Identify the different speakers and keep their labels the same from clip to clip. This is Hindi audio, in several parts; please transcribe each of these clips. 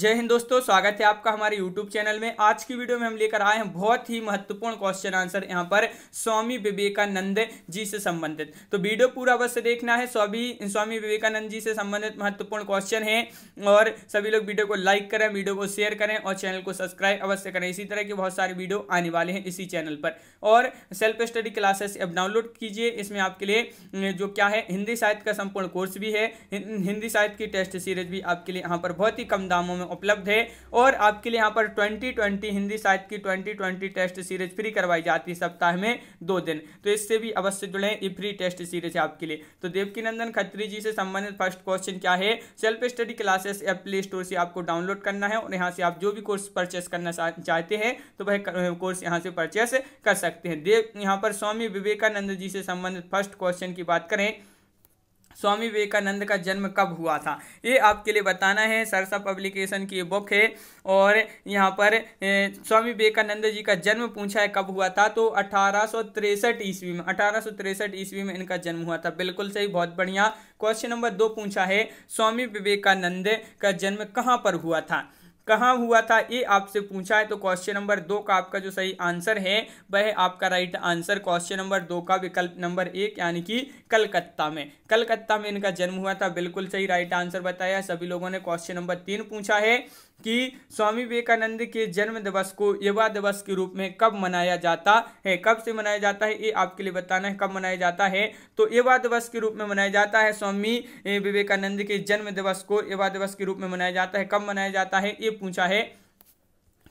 Speaker 1: जय हिंद दोस्तों स्वागत है आपका हमारे YouTube चैनल में आज की वीडियो में हम लेकर आए हैं बहुत ही महत्वपूर्ण क्वेश्चन आंसर यहाँ पर स्वामी विवेकानंद जी से संबंधित तो वीडियो पूरा अवश्य देखना है स्वामी स्वामी विवेकानंद जी से संबंधित महत्वपूर्ण क्वेश्चन है और सभी लोग वीडियो को लाइक करें वीडियो को शेयर करें और चैनल को सब्सक्राइब अवश्य करें इसी तरह की बहुत सारे वीडियो आने वाले हैं इसी चैनल पर और सेल्फ स्टडी क्लासेस अब डाउनलोड कीजिए इसमें आपके लिए जो क्या है हिंदी साहित्य का संपूर्ण कोर्स भी है हिंदी साहित्य की टेस्ट सीरीज भी आपके लिए यहाँ पर बहुत ही कम दामों में में उपलब्ध है और आपके लिए यहाँ पर ट्वेंटी ट्वेंटी हिंदी साहित्य की twenty twenty test series free करवाई जाती है सप्ताह में दो दिन तो इससे भी अवश्य जुड़े ये फ्री टेस्ट सीरीज है आपके लिए तो देवकी नंदन खत्री जी से संबंधित फर्स्ट क्वेश्चन क्या है सेल्फ स्टडी क्लासेस या प्ले स्टोर से आपको डाउनलोड करना है और यहाँ से आप जो भी कोर्स परचेस करना चाहते हैं तो वह कोर्स यहाँ से परचेस कर सकते हैं देव यहाँ पर स्वामी विवेकानंद जी से संबंधित फर्स्ट क्वेश्चन की बात करें स्वामी विवेकानंद का जन्म कब हुआ था ये आपके लिए बताना है सरसा पब्लिकेशन की बुक है और यहाँ पर स्वामी विवेकानंद जी का जन्म पूछा है कब हुआ था तो अठारह ईस्वी में अठारह ईस्वी में इनका जन्म हुआ था बिल्कुल सही बहुत बढ़िया क्वेश्चन नंबर दो पूछा है स्वामी विवेकानंद का जन्म कहाँ पर हुआ था कहाँ हुआ था ये आपसे पूछा है तो क्वेश्चन नंबर दो का आपका जो सही आंसर है वह आपका राइट आंसर क्वेश्चन नंबर दो का विकल्प नंबर एक यानी कि कलकत्ता में कलकत्ता में इनका जन्म हुआ था बिल्कुल सही राइट आंसर बताया सभी लोगों ने क्वेश्चन नंबर तीन पूछा है कि स्वामी विवेकानंद के जन्म दिवस को युवा दिवस के रूप में कब मनाया जाता है कब से मनाया जाता है ये आपके लिए बताना है कब मनाया जाता है तो युवा दिवस के रूप में मनाया जाता है स्वामी विवेकानंद के जन्म दिवस को युवा दिवस के रूप में मनाया जाता है कब मनाया जाता है ये पूछा है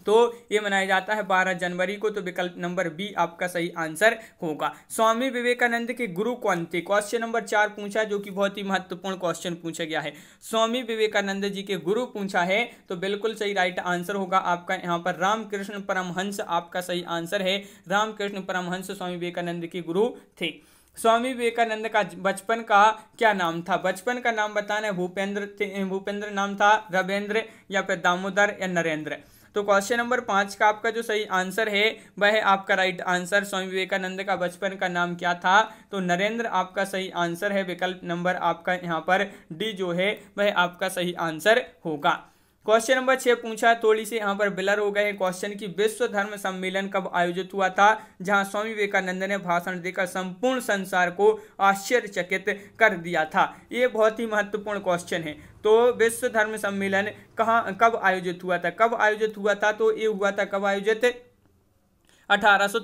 Speaker 1: तो ये मनाया जाता है बारह जनवरी को तो विकल्प नंबर बी आपका सही आंसर होगा स्वामी विवेकानंद के गुरु कौन थे क्वेश्चन नंबर चार पूछा जो कि बहुत ही महत्वपूर्ण क्वेश्चन पूछा गया है स्वामी विवेकानंद जी के गुरु पूछा है तो बिल्कुल सही राइट आंसर होगा आपका यहाँ पर रामकृष्ण परमहंस आपका सही आंसर है रामकृष्ण परमहंस स्वामी विवेकानंद के गुरु थे स्वामी विवेकानंद का बचपन का क्या नाम था बचपन का नाम बताना है भूपेंद्र भूपेंद्र नाम था रविंद्र या फिर दामोदर या नरेंद्र तो क्वेश्चन नंबर पांच का आपका जो सही आंसर है वह है आपका राइट आंसर स्वामी विवेकानंद का बचपन का नाम क्या था तो नरेंद्र आपका सही आंसर है विकल्प नंबर आपका यहाँ पर डी जो है वह आपका सही आंसर होगा क्वेश्चन नंबर छह पूछा है थोड़ी सी यहाँ पर बिलर हो गए क्वेश्चन की विश्व धर्म सम्मेलन कब आयोजित हुआ था जहां स्वामी विवेकानंद ने भाषण देकर संपूर्ण संसार को आश्चर्यचकित कर दिया था ये बहुत ही महत्वपूर्ण क्वेश्चन है तो विश्व धर्म सम्मेलन कहाँ कब आयोजित हुआ था कब आयोजित हुआ था तो ये हुआ था कब आयोजित अठारह सौ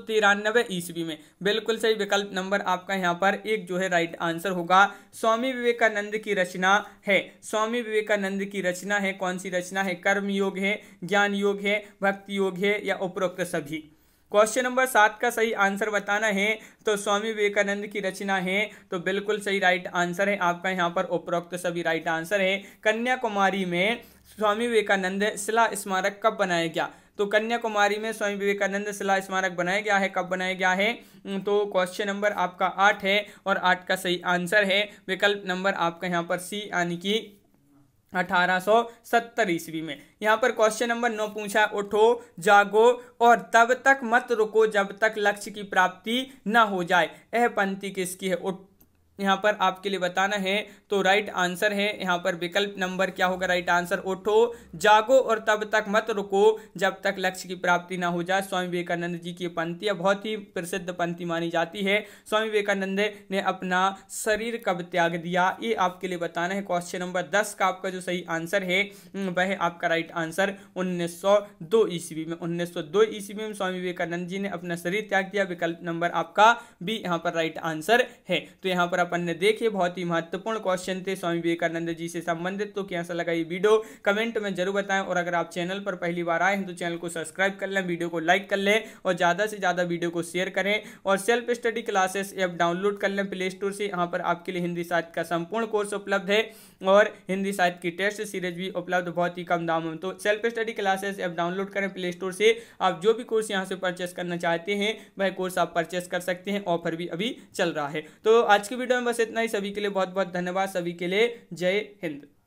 Speaker 1: ईस्वी में बिल्कुल सही विकल्प नंबर आपका यहाँ पर एक जो है राइट आंसर होगा स्वामी विवेकानंद की रचना है स्वामी विवेकानंद की रचना है कौन सी रचना है कर्म योग है ज्ञान योग है भक्ति योग है या उपरोक्त सभी क्वेश्चन नंबर सात का सही आंसर बताना है तो स्वामी विवेकानंद की रचना है तो बिल्कुल सही राइट आंसर है आपका यहाँ पर उपरोक्त सभी राइट आंसर है कन्याकुमारी में स्वामी विवेकानंद शिला स्मारक कब बनाया गया तो कन्याकुमारी में स्वामी विवेकानंद शिला स्मारक बनाया गया है कब बनाया गया है तो क्वेश्चन नंबर आपका आठ है और आठ का सही आंसर है विकल्प नंबर आपका यहाँ पर सी यानी कि अठारह सौ सत्तर ईस्वी में यहाँ पर क्वेश्चन नंबर नौ पूछा उठो जागो और तब तक मत रुको जब तक लक्ष्य की प्राप्ति ना हो जाए यह पंक्ति किसकी है उठ यहाँ पर आपके लिए बताना है तो राइट आंसर है यहाँ पर विकल्प नंबर क्या होगा राइट आंसर उठो जागो और तब तक मत रुको जब तक लक्ष्य की प्राप्ति ना हो जाए स्वामी विवेकानंद जी की पंक्ति या बहुत ही प्रसिद्ध पंक्ति मानी जाती है स्वामी विवेकानंद ने अपना शरीर कब त्याग दिया ये आपके लिए बताना है क्वेश्चन नंबर दस का आपका जो सही आंसर है हम्म, वह आपका राइट आंसर उन्नीस ईस्वी में उन्नीस ईस्वी में स्वामी विवेकानंद जी ने अपना शरीर त्याग दिया विकल्प नंबर आपका भी यहाँ पर राइट आंसर है तो यहाँ पर अपन ने देखे बहुत ही महत्वपूर्ण क्वेश्चन थे स्वामी विवेकानंद जी से संबंधित तो कैसा लगा ये वीडियो कमेंट में जरूर बताएं और अगर आप चैनल पर पहली बार आए हैं तो चैनल को सब्सक्राइब कर लें वीडियो को लाइक कर लें और ज़्यादा से ज़्यादा वीडियो को शेयर करें और self study classes app download कर लें प्ले स्टोर से यहाँ पर आपके लिए हिंदी साहित्य का संपूर्ण कोर्स उपलब्ध है और हिंदी साहित्य की टेस्ट सीरीज भी उपलब्ध बहुत ही कम दाम में तो self study classes app download करें प्ले स्टोर से आप जो भी कोर्स यहाँ से परचेस करना चाहते हैं वह कोर्स आप परचेस कर सकते हैं ऑफर भी अभी चल रहा है तो आज की वीडियो में बस इतना ही सभी के लिए बहुत बहुत धन्यवाद सभी के लिए जय हिंद